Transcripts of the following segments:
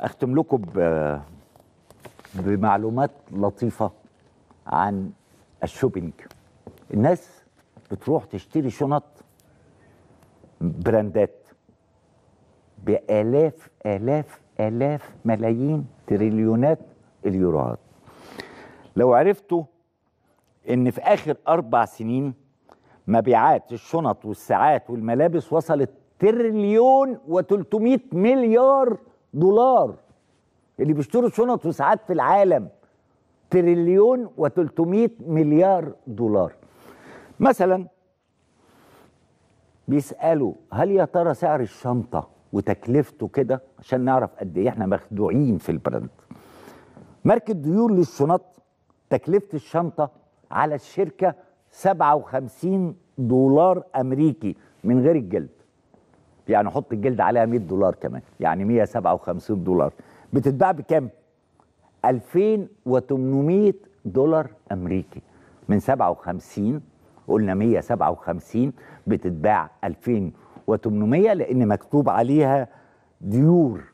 اختم لكم بمعلومات لطيفه عن الشوبينج الناس بتروح تشتري شنط براندات بالاف الاف الاف ملايين تريليونات اليوروات لو عرفتوا ان في اخر اربع سنين مبيعات الشنط والساعات والملابس وصلت تريليون و300 مليار دولار اللي بيشتروا شنط وساعات في العالم تريليون و300 مليار دولار مثلا بيسالوا هل يا ترى سعر الشنطه وتكلفته كده عشان نعرف قد ايه احنا مخدوعين في البراند ماركه ديون للشنط تكلفه الشنطه على الشركه 57 دولار امريكي من غير الجلد يعني حط الجلد عليها 100 دولار كمان يعني 157 دولار بتتباع بكام 2800 دولار امريكي من 57 قلنا 157 بتتباع 2800 لان مكتوب عليها ديور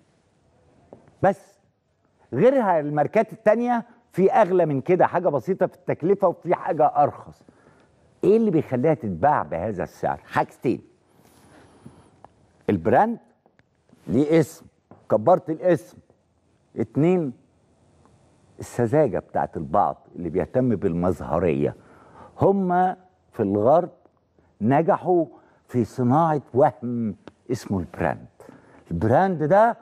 بس غيرها الماركات التانية في اغلى من كده حاجه بسيطه في التكلفه وفي حاجه ارخص ايه اللي بيخليها تتباع بهذا السعر حاجتين البراند ليه اسم كبرت الاسم اتنين السذاجه بتاعت البعض اللي بيهتم بالمظهريه هما في الغرب نجحوا في صناعه وهم اسمه البراند البراند ده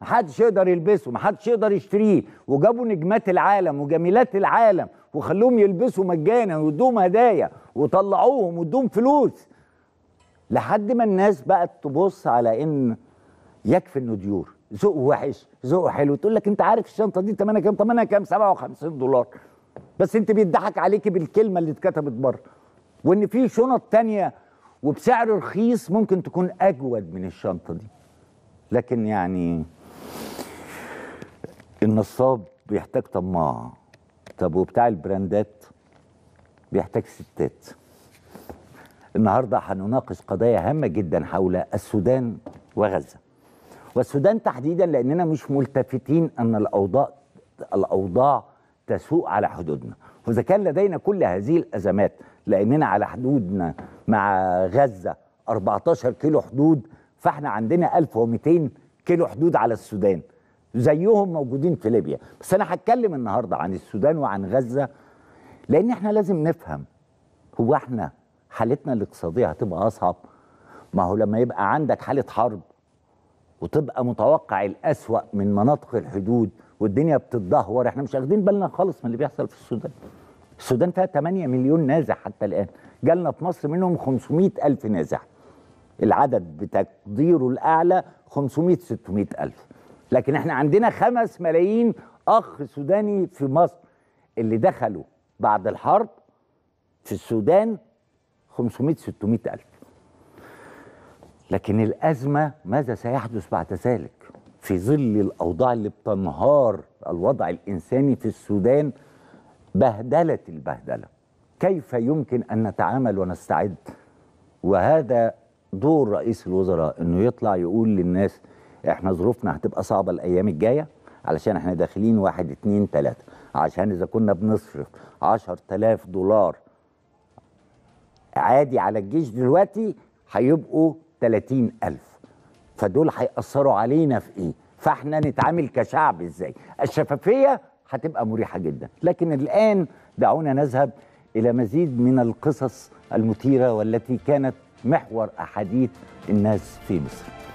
محدش يقدر يلبسه محدش يقدر يشتريه وجابوا نجمات العالم وجميلات العالم وخلوهم يلبسوا مجانا ويدوهم هدايا وطلعوهم وادوهم فلوس لحد ما الناس بقت تبص على ان يكفي انه ديور ذوقه وحش ذوقه حلو تقول لك انت عارف الشنطه دي ثمنها كام ثمنها كام 57 دولار بس انت بيضحك عليكي بالكلمه اللي اتكتبت بره وان في شنط تانية وبسعر رخيص ممكن تكون اجود من الشنطه دي لكن يعني النصاب بيحتاج طماع طب وبتاع البراندات بيحتاج ستات النهاردة هنناقش قضايا هامة جدا حول السودان وغزة والسودان تحديدا لأننا مش ملتفتين أن الأوضاع الأوضاع تسوء على حدودنا وإذا كان لدينا كل هذه الأزمات لأننا على حدودنا مع غزة 14 كيلو حدود فاحنا عندنا 1200 كيلو حدود على السودان زيهم موجودين في ليبيا بس أنا هتكلم النهاردة عن السودان وعن غزة لأن احنا لازم نفهم هو احنا حالتنا الاقتصاديه هتبقى اصعب ما هو لما يبقى عندك حاله حرب وتبقى متوقع الأسوأ من مناطق الحدود والدنيا بتتدهور احنا مش واخدين بالنا خالص من اللي بيحصل في السودان السودان فيها 8 مليون نازح حتى الآن جالنا في مصر منهم 500 ألف نازح العدد بتقديره الأعلى 500 600 ألف لكن احنا عندنا 5 ملايين أخ سوداني في مصر اللي دخلوا بعد الحرب في السودان 500 600 ألف لكن الأزمة ماذا سيحدث بعد ذلك في ظل الأوضاع اللي بتنهار الوضع الإنساني في السودان بهدلة البهدلة كيف يمكن أن نتعامل ونستعد وهذا دور رئيس الوزراء أنه يطلع يقول للناس احنا ظروفنا هتبقى صعبة الأيام الجاية علشان احنا داخلين واحد اتنين تلاتة عشان إذا كنا بنصرف عشر تلاف دولار عادي على الجيش دلوقتي هيبقوا 30000 فدول هيأثروا علينا في إيه؟ فاحنا نتعامل كشعب إزاي؟ الشفافية هتبقى مريحة جدا لكن الآن دعونا نذهب إلى مزيد من القصص المثيرة والتي كانت محور أحاديث الناس في مصر